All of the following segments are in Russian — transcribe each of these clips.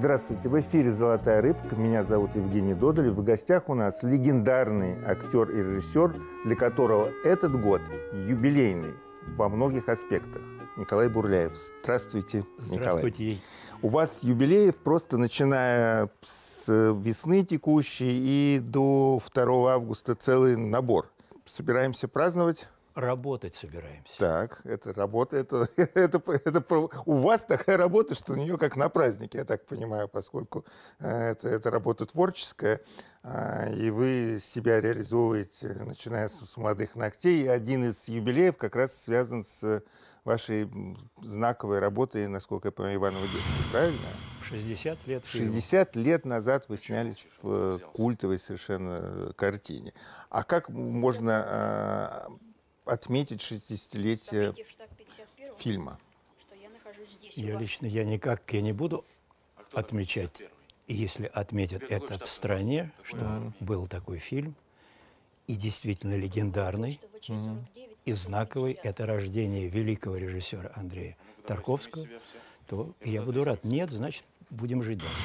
Здравствуйте, в эфире «Золотая рыбка». Меня зовут Евгений Додолев. В гостях у нас легендарный актер и режиссер, для которого этот год юбилейный во многих аспектах. Николай Бурляев. Здравствуйте, Николай. Здравствуйте. У вас юбилеев просто начиная с весны текущей и до 2 августа целый набор. Собираемся праздновать? работать собираемся. Так, это работа, это, это, это у вас такая работа, что на нее как на празднике, я так понимаю, поскольку э, это, это работа творческая, а, и вы себя реализовываете, начиная с, с молодых ногтей. И один из юбилеев как раз связан с вашей знаковой работой, насколько я понимаю, Иванова детства, правильно? 60 лет. 60 фильм. лет назад вы снялись в э, культовой совершенно э, картине. А как можно а, отметить 60-летие фильма. Я лично я никак я не буду а отмечать. И если отметят это в стране, что mm. был такой фильм, и действительно легендарный, mm. и знаковый, это рождение великого режиссера Андрея а Тарковского, то я буду рад. Нет, значит, будем жить дальше.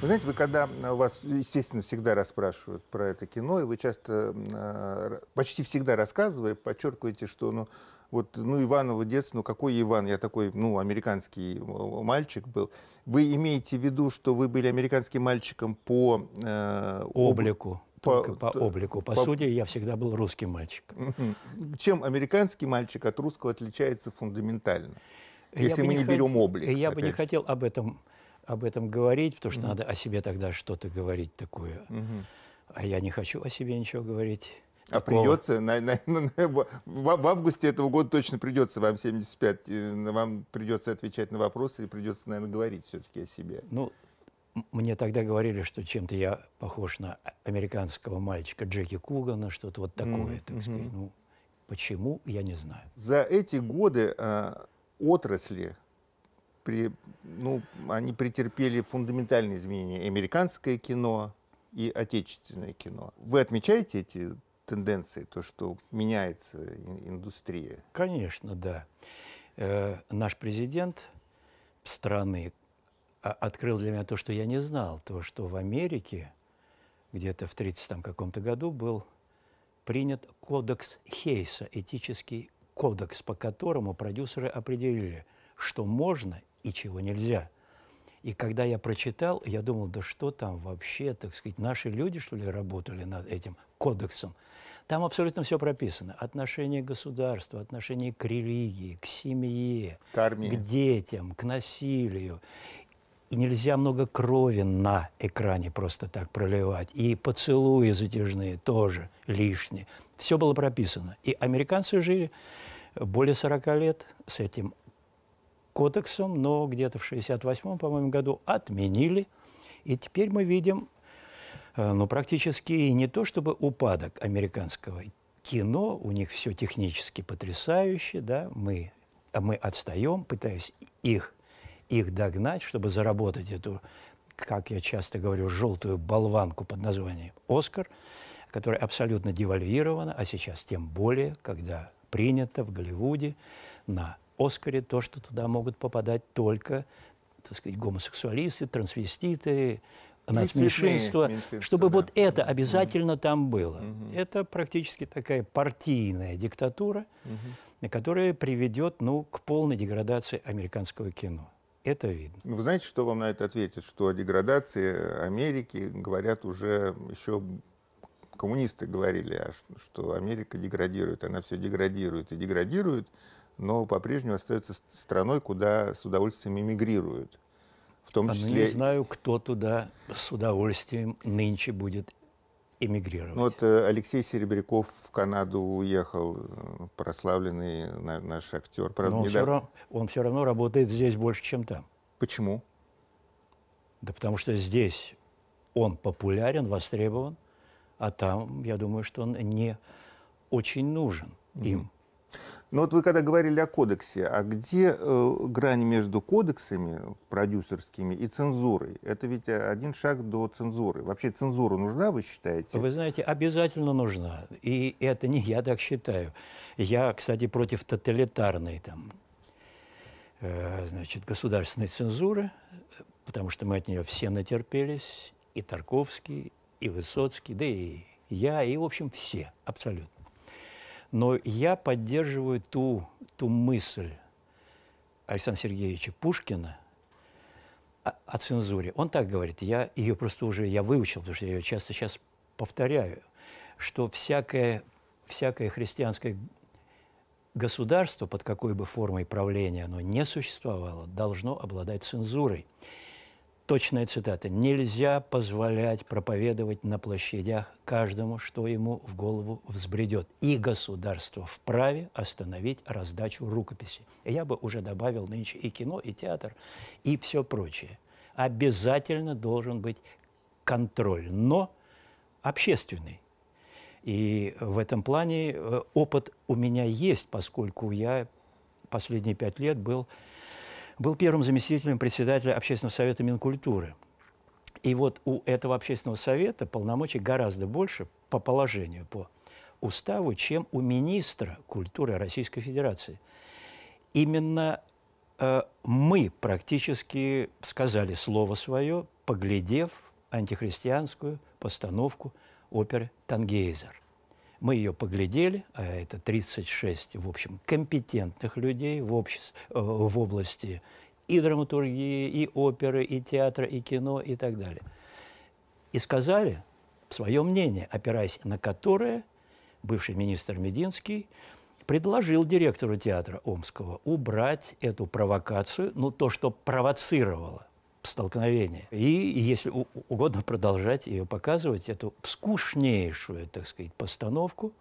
Вы знаете, вы когда э, вас, естественно, всегда расспрашивают про это кино, и вы часто, э, почти всегда рассказывая, подчеркиваете, что ну, вот, ну, Иваново детство, ну, какой Иван? Я такой, ну, американский э, мальчик был. Вы имеете в виду, что вы были американским мальчиком по... Э, облику. По, по облику. По, по сути, я всегда был русским мальчиком. Чем американский мальчик от русского отличается фундаментально? Если мы не, не берем облик. Я бы не хотел об этом об этом говорить, потому что mm-hmm. надо о себе тогда что-то говорить такое. Mm-hmm. А я не хочу о себе ничего говорить. А такого. придется, на, на, на, в, в августе этого года точно придется вам 75, вам придется отвечать на вопросы и придется, наверное, говорить все-таки о себе. Ну, мне тогда говорили, что чем-то я похож на а, американского мальчика Джеки Кугана, что-то вот такое, mm так сказать. Ну, почему, я не знаю. За эти годы э, отрасли при, ну, они претерпели фундаментальные изменения. Американское кино и отечественное кино. Вы отмечаете эти тенденции, то, что меняется индустрия? Конечно, да. Э, наш президент страны а, открыл для меня то, что я не знал, то, что в Америке где-то в 30 каком-то году был принят кодекс Хейса, этический кодекс, по которому продюсеры определили, что можно и чего нельзя. И когда я прочитал, я думал, да что там вообще, так сказать, наши люди, что ли, работали над этим кодексом. Там абсолютно все прописано. Отношение к государству, отношение к религии, к семье, к, к детям, к насилию. И нельзя много крови на экране просто так проливать. И поцелуи затяжные тоже лишние. Все было прописано. И американцы жили более 40 лет с этим кодексом, но где-то в 68 по-моему, году отменили. И теперь мы видим, э, ну, практически не то чтобы упадок американского кино, у них все технически потрясающе, да, мы, а мы отстаем, пытаясь их, их догнать, чтобы заработать эту, как я часто говорю, желтую болванку под названием «Оскар», которая абсолютно девальвирована, а сейчас тем более, когда принято в Голливуде на Оскаре то, что туда могут попадать только, так сказать, гомосексуалисты, трансвеститы, ну, нацменьшинства, чтобы да. вот это обязательно угу. там было. Угу. Это практически такая партийная диктатура, угу. которая приведет ну, к полной деградации американского кино. Это видно. Ну, вы знаете, что вам на это ответит? Что о деградации Америки говорят уже еще коммунисты говорили, а что Америка деградирует, она все деградирует и деградирует но по-прежнему остается страной, куда с удовольствием эмигрируют. В том а ну, числе... Не знаю, кто туда с удовольствием нынче будет эмигрировать. Ну, вот э, Алексей Серебряков в Канаду уехал, э, прославленный наш актер. Правда, но он, недавно... все равно, он все равно работает здесь больше, чем там. Почему? Да потому что здесь он популярен, востребован, а там, я думаю, что он не очень нужен им. Но вот вы когда говорили о кодексе, а где э, грань между кодексами продюсерскими и цензурой? Это ведь э, один шаг до цензуры. Вообще цензура нужна, вы считаете? Вы знаете, обязательно нужна. И это не я так считаю. Я, кстати, против тоталитарной там, э, значит, государственной цензуры, потому что мы от нее все натерпелись, и Тарковский, и Высоцкий, да и я, и, в общем, все абсолютно. Но я поддерживаю ту, ту мысль Александра Сергеевича Пушкина о, о цензуре. Он так говорит, я ее просто уже я выучил, потому что я ее часто сейчас повторяю, что всякое, всякое христианское государство, под какой бы формой правления оно не существовало, должно обладать цензурой точная цитата, «Нельзя позволять проповедовать на площадях каждому, что ему в голову взбредет. И государство вправе остановить раздачу рукописи». Я бы уже добавил нынче и кино, и театр, и все прочее. Обязательно должен быть контроль, но общественный. И в этом плане э, опыт у меня есть, поскольку я последние пять лет был был первым заместителем председателя Общественного совета Минкультуры. И вот у этого Общественного совета полномочий гораздо больше по положению, по уставу, чем у министра культуры Российской Федерации. Именно э, мы практически сказали слово свое, поглядев антихристианскую постановку оперы «Тангейзер». Мы ее поглядели, а это 36, в общем, компетентных людей в, обществе, э, в области и драматургии, и оперы, и театра, и кино, и так далее. И сказали свое мнение, опираясь на которое бывший министр Мединский предложил директору театра Омского убрать эту провокацию, ну, то, что провоцировало – столкновения. И, если угодно, продолжать ее показывать, эту скучнейшую, так сказать, постановку.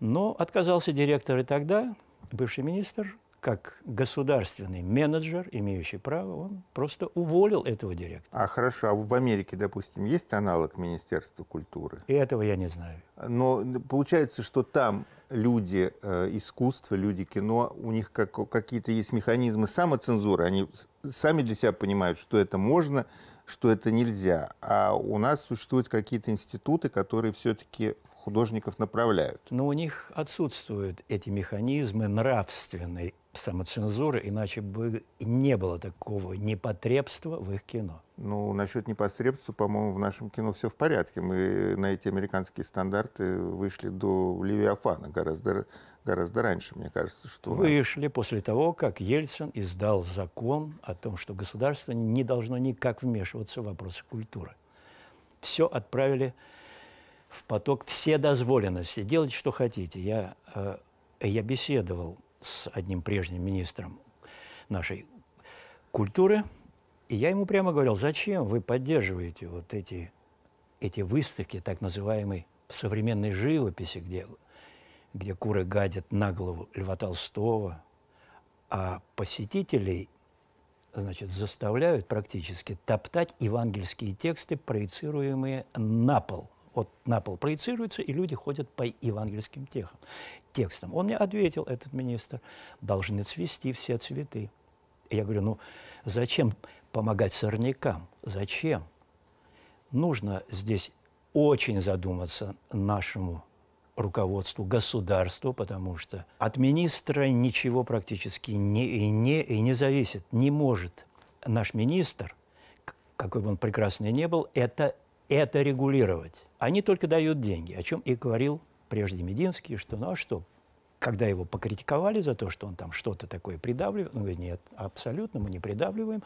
Но отказался директор и тогда, бывший министр, как государственный менеджер, имеющий право, он просто уволил этого директора. А хорошо, а в Америке, допустим, есть аналог Министерства культуры? И этого я не знаю. Но получается, что там люди э, искусства, люди кино, у них как, какие-то есть механизмы самоцензуры. Они сами для себя понимают, что это можно, что это нельзя. А у нас существуют какие-то институты, которые все-таки художников направляют. Но у них отсутствуют эти механизмы нравственной самоцензуры, иначе бы не было такого непотребства в их кино. Ну, насчет непосредства, по-моему, в нашем кино все в порядке. Мы на эти американские стандарты вышли до Левиафана гораздо, гораздо раньше, мне кажется, что... Вышли нас... после того, как Ельцин издал закон о том, что государство не должно никак вмешиваться в вопросы культуры. Все отправили в поток все дозволенности. Делать, что хотите. Я, э, я беседовал с одним прежним министром нашей культуры – и я ему прямо говорил, зачем вы поддерживаете вот эти, эти выставки так называемой современной живописи, где, где куры гадят на голову Льва Толстого, а посетителей значит, заставляют практически топтать евангельские тексты, проецируемые на пол. Вот на пол проецируется, и люди ходят по евангельским техам, текстам. Он мне ответил, этот министр, должны цвести все цветы. Я говорю, ну зачем помогать сорнякам. Зачем? Нужно здесь очень задуматься нашему руководству государству, потому что от министра ничего практически не, и, не, и не зависит, не может. Наш министр, какой бы он прекрасный ни был, это, это регулировать. Они только дают деньги, о чем и говорил прежде Мединский, что ну а что, когда его покритиковали за то, что он там что-то такое придавливает, он говорит, нет, абсолютно мы не придавливаем,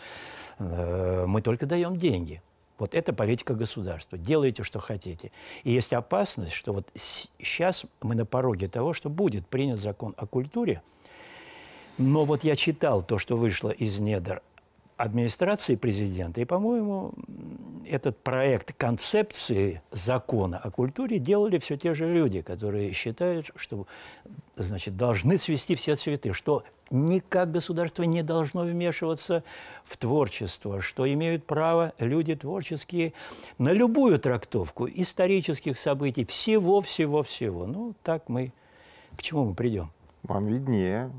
э, мы только даем деньги. Вот это политика государства. Делайте, что хотите. И есть опасность, что вот сейчас мы на пороге того, что будет принят закон о культуре, но вот я читал то, что вышло из недр администрации президента. И, по-моему, этот проект концепции закона о культуре делали все те же люди, которые считают, что значит, должны цвести все цветы, что никак государство не должно вмешиваться в творчество, что имеют право люди творческие на любую трактовку исторических событий, всего-всего-всего. Ну, так мы... К чему мы придем? Вам виднее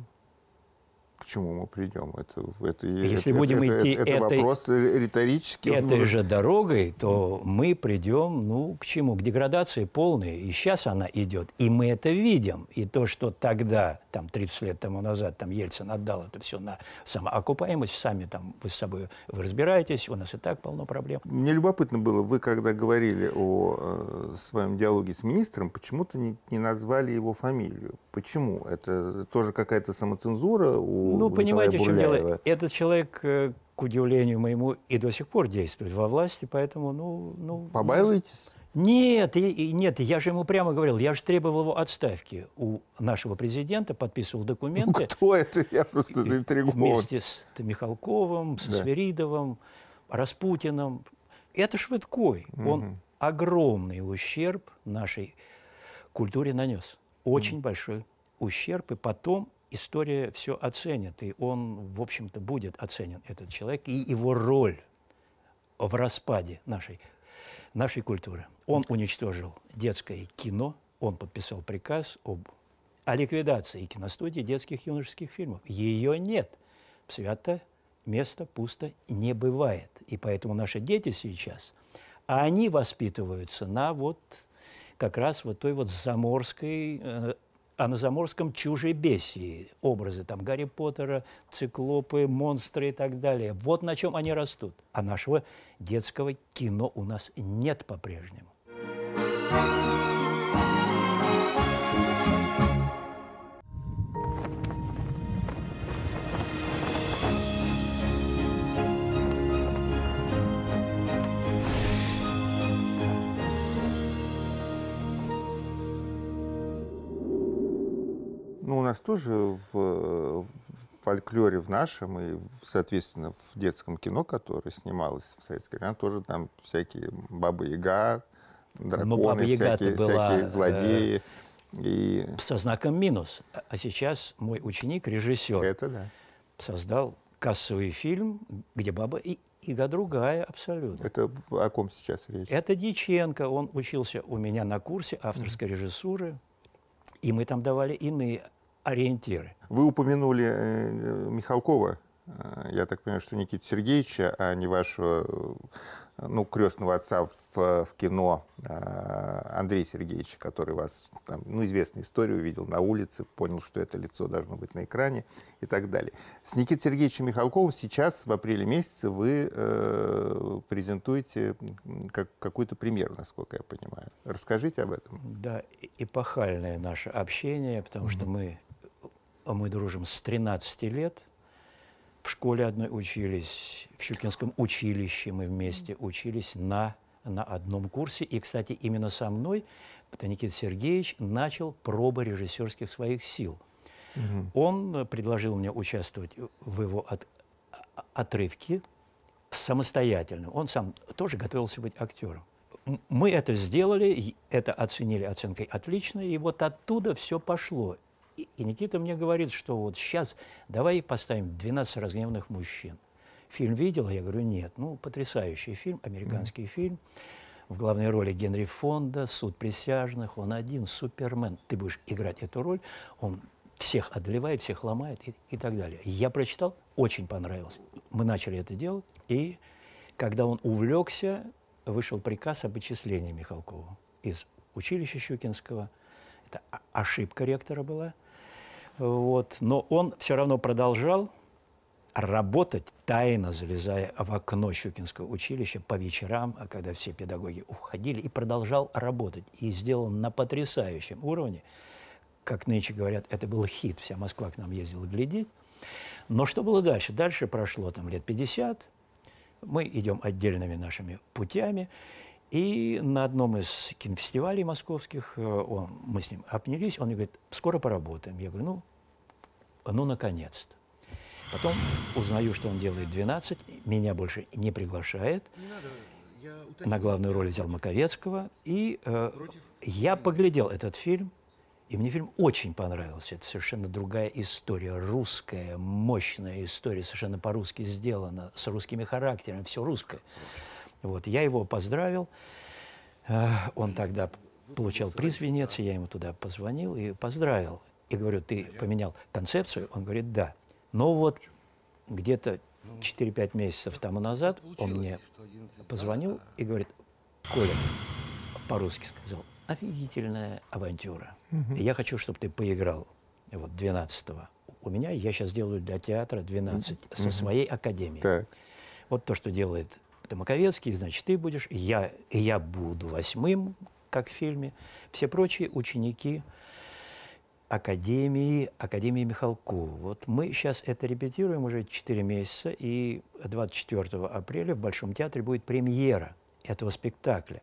к чему мы придем. Это, это, а Если это, будем это, идти это, это этой, вопрос риторический. Этой он... же дорогой, то мы придем ну, к чему? К деградации полной. И сейчас она идет. И мы это видим. И то, что тогда, там, 30 лет тому назад, там, Ельцин отдал это все на самоокупаемость, сами там вы с собой вы разбираетесь, у нас и так полно проблем. Мне любопытно было, вы когда говорили о э, своем диалоге с министром, почему-то не, не назвали его фамилию. Почему? Это тоже какая-то самоцензура у ну, понимаете, Николая в чем дело? Этот человек, э, к удивлению моему, и до сих пор действует во власти, поэтому, ну... ну, ну. Побаиваетесь? Нет, нет, я же ему прямо говорил, я же требовал его отставки у нашего президента, подписывал документы. Ну, кто это? Я просто заинтригован. Вместе с Михалковым, со да. Сверидовым, Распутиным. Это Швыдкой. Угу. Он огромный ущерб нашей культуре нанес. Очень угу. большой ущерб. И потом история все оценит, и он, в общем-то, будет оценен, этот человек, и его роль в распаде нашей, нашей культуры. Он уничтожил детское кино, он подписал приказ об, о ликвидации киностудии детских юношеских фильмов. Ее нет. Свято место пусто не бывает. И поэтому наши дети сейчас, а они воспитываются на вот как раз вот той вот заморской э, а на Заморском чужебесии. Образы там Гарри Поттера, циклопы, монстры и так далее. Вот на чем они растут. А нашего детского кино у нас нет по-прежнему. thank you нас тоже в, в фольклоре в нашем и, соответственно, в детском кино, которое снималось в советское время, тоже там всякие бабы-яга, ну, драконы, Баба Яга всякие, была, э, всякие злодеи. Э, и... Со знаком минус. А сейчас мой ученик, режиссер, Это да. создал кассовый фильм, где баба и Ига другая абсолютно. Это о ком сейчас речь? Это Диченко. Он учился у меня на курсе авторской mm-hmm. режиссуры. И мы там давали иные ориентиры. Вы упомянули э, э, Михалкова. Э, я так понимаю, что Никита Сергеевича, а не вашего ну, крестного отца в, в кино а, Андрея Сергеевича, который вас, там, ну, известную историю увидел на улице, понял, что это лицо должно быть на экране и так далее. С Никитой Сергеевичем Михалковым сейчас, в апреле месяце, вы э, презентуете как, какую-то премьеру, насколько я понимаю. Расскажите об этом. Да, эпохальное наше общение, потому mm-hmm. что мы а мы дружим с 13 лет. В школе одной учились, в Щукинском училище мы вместе учились на, на одном курсе. И, кстати, именно со мной Никита Сергеевич начал пробы режиссерских своих сил. Угу. Он предложил мне участвовать в его от, отрывке самостоятельно. Он сам тоже готовился быть актером. Мы это сделали, это оценили оценкой отлично, и вот оттуда все пошло. И, Никита мне говорит, что вот сейчас давай поставим «12 разгневанных мужчин». Фильм видел? Я говорю, нет. Ну, потрясающий фильм, американский mm-hmm. фильм. В главной роли Генри Фонда, суд присяжных, он один, супермен. Ты будешь играть эту роль, он всех одолевает, всех ломает и, и так далее. Я прочитал, очень понравилось. Мы начали это делать, и когда он увлекся, вышел приказ об отчислении Михалкова из училища Щукинского. Это ошибка ректора была – вот. Но он все равно продолжал работать, тайно залезая в окно Щукинского училища по вечерам, а когда все педагоги уходили, и продолжал работать. И сделал на потрясающем уровне. Как нынче говорят, это был хит, вся Москва к нам ездила глядеть. Но что было дальше? Дальше прошло там лет 50, мы идем отдельными нашими путями. И на одном из кинофестивалей московских э, он, мы с ним обнялись, он мне говорит, скоро поработаем. Я говорю, ну, ну наконец-то. Потом узнаю, что он делает 12, меня больше не приглашает. Не надо, я на главную роль взял Маковецкого. И э, я поглядел этот фильм, и мне фильм очень понравился. Это совершенно другая история, русская, мощная история, совершенно по-русски сделана, с русскими характерами, все русское. Против. Вот, я его поздравил, э, он тогда получал приз в Венеции, я ему туда позвонил и поздравил. И говорю, ты поменял концепцию? Он говорит, да. Но вот где-то 4-5 месяцев тому назад он мне позвонил и говорит, Коля, по-русски сказал, офигительная авантюра. Угу. Я хочу, чтобы ты поиграл вот 12-го. У меня, я сейчас делаю для театра 12 со своей академией. Вот то, что делает это Маковецкий, значит, ты будешь. Я, я буду восьмым, как в фильме. Все прочие ученики Академии, Академии Михалкова. Вот мы сейчас это репетируем уже 4 месяца, и 24 апреля в Большом театре будет премьера этого спектакля.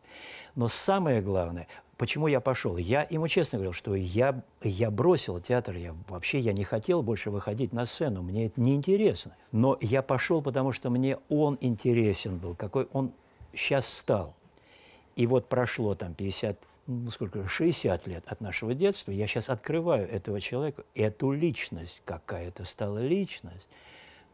Но самое главное, Почему я пошел? Я ему честно говорил, что я, я бросил театр, я вообще я не хотел больше выходить на сцену, мне это неинтересно. Но я пошел, потому что мне он интересен был, какой он сейчас стал. И вот прошло там 50, ну сколько, 60 лет от нашего детства, я сейчас открываю этого человека, эту личность, какая-то стала личность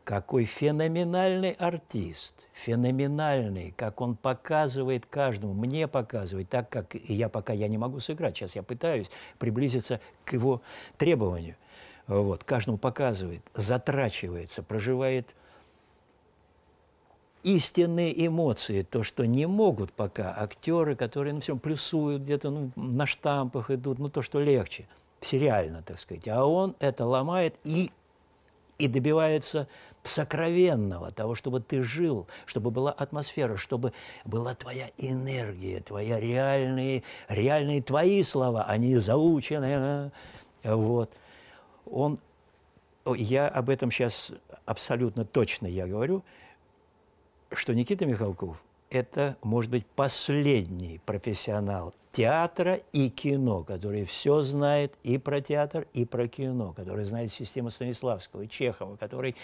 какой феноменальный артист, феноменальный, как он показывает каждому, мне показывает, так как я пока я не могу сыграть, сейчас я пытаюсь приблизиться к его требованию. Вот, каждому показывает, затрачивается, проживает истинные эмоции, то, что не могут пока актеры, которые ну, все плюсуют где-то ну, на штампах идут, ну то, что легче, сериально, так сказать. А он это ломает и и добивается сокровенного, того, чтобы ты жил, чтобы была атмосфера, чтобы была твоя энергия, твоя реальные, реальные твои слова, а не заученные. А? Вот. Он, я об этом сейчас абсолютно точно я говорю, что Никита Михалков это, может быть, последний профессионал театра и кино, который все знает и про театр, и про кино, который знает систему Станиславского, Чехова, который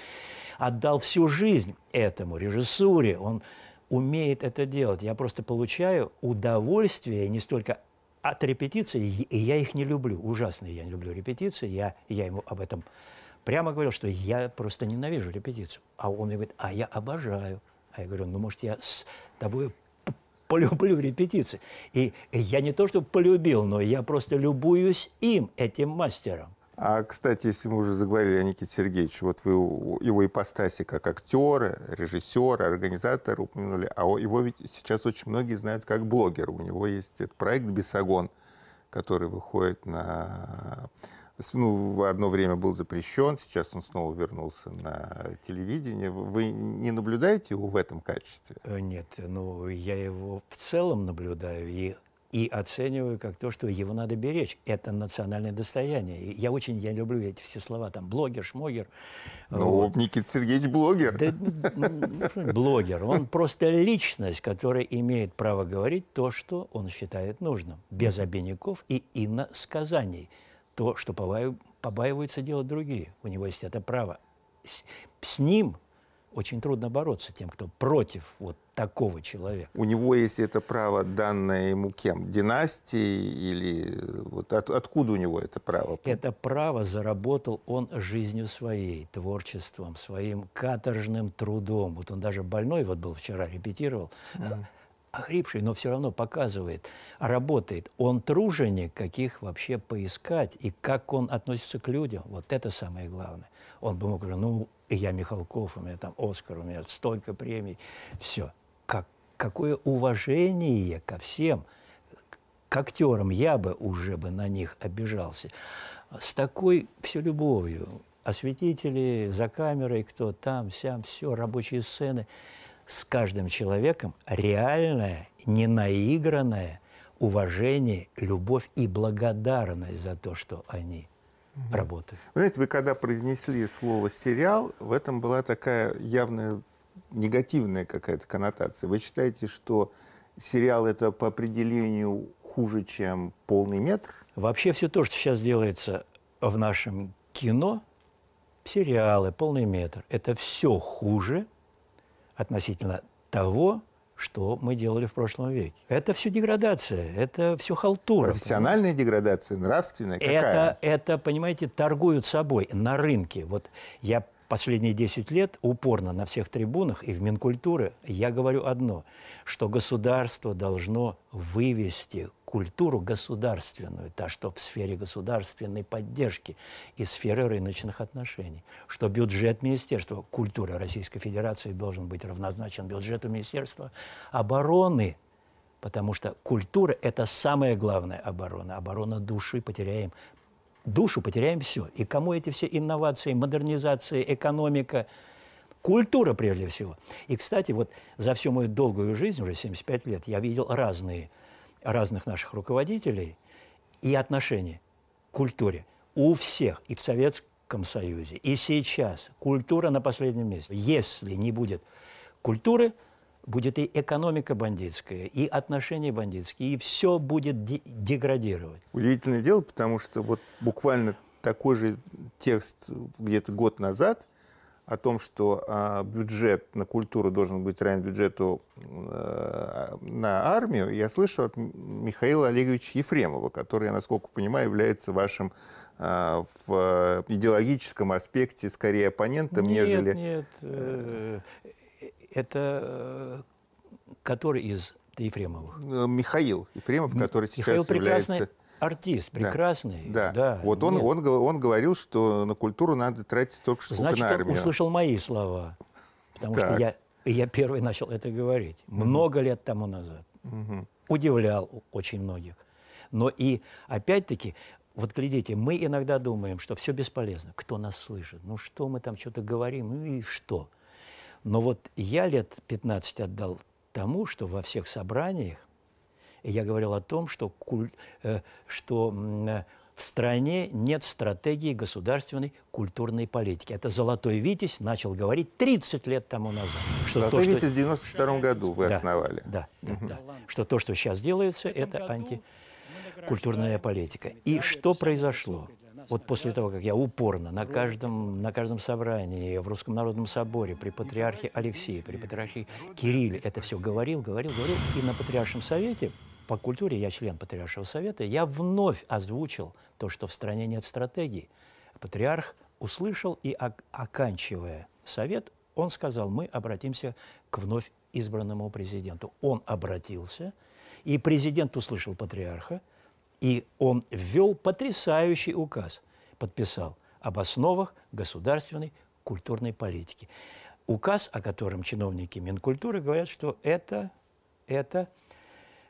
отдал всю жизнь этому, режиссуре. Он умеет это делать. Я просто получаю удовольствие не столько от репетиций, и я их не люблю, ужасно я не люблю репетиции, я, я ему об этом прямо говорил, что я просто ненавижу репетицию. А он мне говорит, а я обожаю. А я говорю, ну, может, я с тобой полюблю репетиции. И я не то, что полюбил, но я просто любуюсь им, этим мастером. А, кстати, если мы уже заговорили о Никите Сергеевиче, вот вы его ипостаси как актера, режиссера, организатора упомянули, а его ведь сейчас очень многие знают как блогер. У него есть этот проект «Бесогон», который выходит на ну, в одно время был запрещен, сейчас он снова вернулся на телевидение. Вы не наблюдаете его в этом качестве? Э, нет, ну, я его в целом наблюдаю и, и оцениваю как то, что его надо беречь. Это национальное достояние. я очень я люблю эти все слова, там, блогер, шмогер. Ну, вот. Никита Сергеевич блогер. Да, блогер. Он просто личность, которая имеет право говорить то, что он считает нужным, без обиняков и иносказаний. сказаний то, что побаиваются делать другие. У него есть это право. С, с ним очень трудно бороться тем, кто против вот такого человека. У него есть это право, данное ему кем? Династии или э, вот от, откуда у него это право? Это право заработал он жизнью своей, творчеством, своим каторжным трудом. Вот он даже больной вот был вчера, репетировал. Mm охрипший, но все равно показывает, работает. Он труженик, каких вообще поискать, и как он относится к людям. Вот это самое главное. Он бы мог говорить, ну, я Михалков, у меня там Оскар, у меня столько премий, все. Как, какое уважение ко всем, к актерам, я бы уже бы на них обижался. С такой все любовью, осветители, за камерой, кто там, сям, все, рабочие сцены – с каждым человеком реальное, ненаигранное уважение, любовь и благодарность за то, что они угу. работают. Знаете, вы когда произнесли слово «сериал», в этом была такая явная негативная какая-то коннотация. Вы считаете, что сериал это по определению хуже, чем полный метр? Вообще все то, что сейчас делается в нашем кино, сериалы, полный метр, это все хуже, относительно того, что мы делали в прошлом веке. Это все деградация, это все халтура. Профессиональная понимаете? деградация, нравственная какая? Это, это, понимаете, торгуют собой на рынке. Вот я последние 10 лет упорно на всех трибунах и в Минкультуры я говорю одно, что государство должно вывести культуру государственную, та, что в сфере государственной поддержки и сферы рыночных отношений, что бюджет Министерства культуры Российской Федерации должен быть равнозначен бюджету Министерства обороны, потому что культура – это самая главная оборона, оборона души, потеряем душу потеряем все. И кому эти все инновации, модернизация, экономика, культура прежде всего. И, кстати, вот за всю мою долгую жизнь, уже 75 лет, я видел разные, разных наших руководителей и отношения к культуре у всех, и в Советском Союзе, и сейчас. Культура на последнем месте. Если не будет культуры, будет и экономика бандитская, и отношения бандитские, и все будет де- деградировать. Удивительное дело, потому что вот буквально такой же текст где-то год назад о том, что а, бюджет на культуру должен быть равен бюджету а, на армию, я слышал от Михаила Олеговича Ефремова, который, насколько понимаю, является вашим а, в идеологическом аспекте скорее оппонентом, нет, нежели... Нет, э, э, это э, который из Ефремовых? Э, Михаил Ефремов, который сейчас Михаил прекрасный является... Артист прекрасный. Да. да. да. Вот он, он, он говорил, что на культуру надо тратить столько, сколько Значит, на армию. он услышал мои слова. Потому так. что я, я первый начал это говорить. Угу. Много лет тому назад. Угу. Удивлял очень многих. Но и, опять-таки, вот глядите, мы иногда думаем, что все бесполезно. Кто нас слышит? Ну что мы там что-то говорим? Ну и что? Но вот я лет 15 отдал тому, что во всех собраниях я говорил о том, что, куль... э, что э, в стране нет стратегии государственной культурной политики. Это «Золотой Витязь» начал говорить 30 лет тому назад. Что «Золотой то, Витязь» в 92 году вы да, основали. Да, да, угу. да. Что то, что сейчас делается, это антикультурная политика. И что произошло? Вот после того, как я упорно на каждом, на каждом собрании, в Русском народном соборе, при патриархе Алексее, при патриархе Кирилле это все говорил, говорил, говорил, и на Патриаршем совете по культуре, я член Патриаршего совета, я вновь озвучил то, что в стране нет стратегии. Патриарх услышал и, оканчивая совет, он сказал, мы обратимся к вновь избранному президенту. Он обратился, и президент услышал патриарха, и он ввел потрясающий указ, подписал об основах государственной культурной политики. Указ, о котором чиновники Минкультуры говорят, что это, это,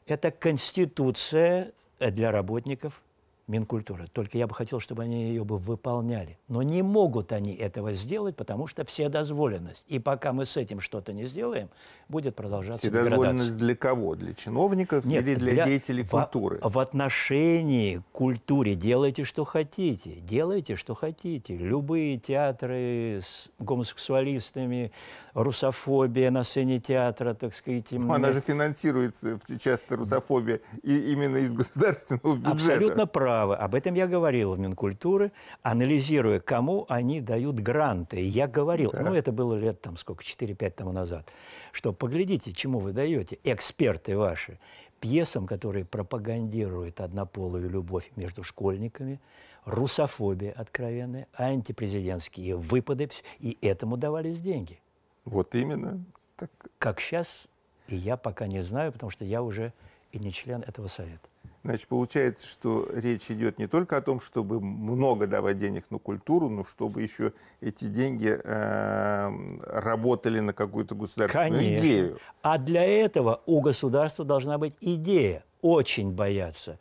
это конституция для работников Минкультуры. Только я бы хотел, чтобы они ее бы выполняли. Но не могут они этого сделать, потому что вседозволенность. И пока мы с этим что-то не сделаем, будет продолжаться Вседозволенность деградация. для кого? Для чиновников Нет, или для, для деятелей культуры? В, в отношении к культуре делайте, что хотите. Делайте, что хотите. Любые театры с гомосексуалистами, русофобия на сцене театра, так сказать. Им... Ну, она же финансируется часто русофобия и именно из государственного бюджета. Абсолютно правы. Об этом я говорил в Минкультуры, анализируя, кому они дают гранты. я говорил, да. ну это было лет там сколько, 4-5 тому назад, что поглядите, чему вы даете, эксперты ваши, пьесам, которые пропагандируют однополую любовь между школьниками, русофобия откровенная, антипрезидентские выпады, и этому давались деньги. Вот именно. Так. Как сейчас, и я пока не знаю, потому что я уже и не член этого совета. Значит, получается, что речь идет не только о том, чтобы много давать денег на культуру, но чтобы еще эти деньги э, работали на какую-то государственную Конечно. идею. А для этого у государства должна быть идея. Очень бояться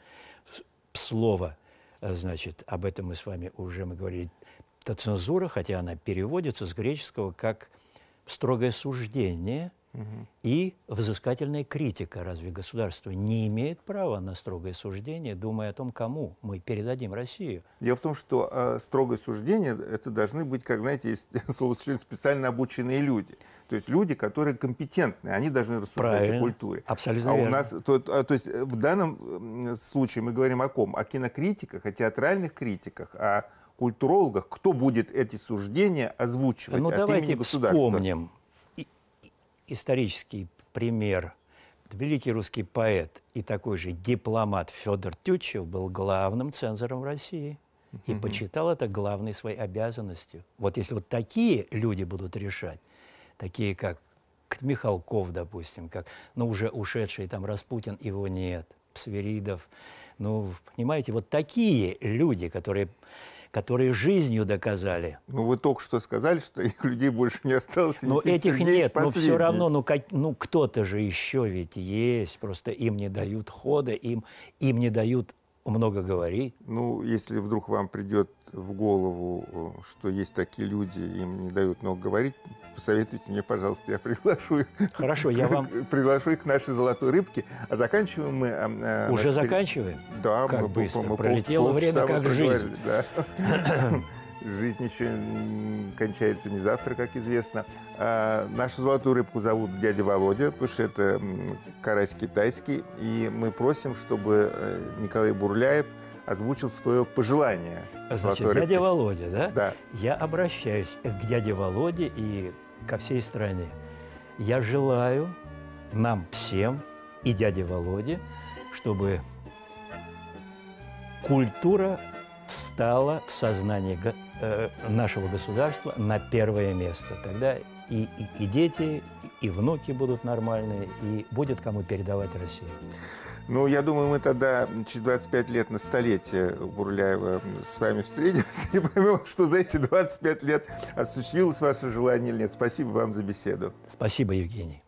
слова. Э, значит, об этом мы с вами уже мы говорили. Та цензура, хотя она переводится с греческого как строгое суждение угу. и взыскательная критика. Разве государство не имеет права на строгое суждение, думая о том, кому мы передадим Россию? Дело в том, что э, строгое суждение – это должны быть, как, знаете, есть словосочетание «специально обученные люди». То есть люди, которые компетентны, они должны рассуждать Правильно. о культуре. Абсолютно а верно. у нас, то, а, то есть э, в данном случае мы говорим о ком? О кинокритиках, о театральных критиках, о культурологах, кто будет эти суждения озвучивать ну, от давайте имени государства. вспомним исторический пример. Великий русский поэт и такой же дипломат Федор Тютчев был главным цензором России и mm почитал это главной своей обязанностью. Вот если вот такие люди будут решать, такие как Михалков, допустим, как, ну, уже ушедший там Распутин, его нет, Псверидов, ну, понимаете, вот такие люди, которые которые жизнью доказали. Ну, вы только что сказали, что их людей больше не осталось. Но этих нет, но все равно, ну, как, ну кто-то же еще ведь есть, просто им не дают хода, им, им не дают много говорить. Ну, если вдруг вам придет в голову, э, что есть такие люди, им не дают много говорить, посоветуйте мне, пожалуйста, я приглашу их. Хорошо, я вам... Приглашу их к нашей золотой рыбке. А заканчиваем мы... А, э, Уже заканчиваем? Да. Как мы, быстро. Мы, мы Пролетело время, как жизнь. Жизнь еще кончается не завтра, как известно. А нашу золотую рыбку зовут дядя Володя, потому что это карась китайский. И мы просим, чтобы э, Николай Бурляев озвучил свое пожелание. Значит, дядя рыбки. Володя, да? Да. Я обращаюсь к дяде Володе и ко всей стране. Я желаю нам всем и дяде Володе, чтобы культура встала в сознании э, нашего государства на первое место. Тогда и, и, и дети, и внуки будут нормальные, и будет кому передавать Россию. Ну, я думаю, мы тогда через 25 лет на столетие Бурляева с вами встретимся и поймем, что за эти 25 лет осуществилось ваше желание или нет. Спасибо вам за беседу. Спасибо, Евгений.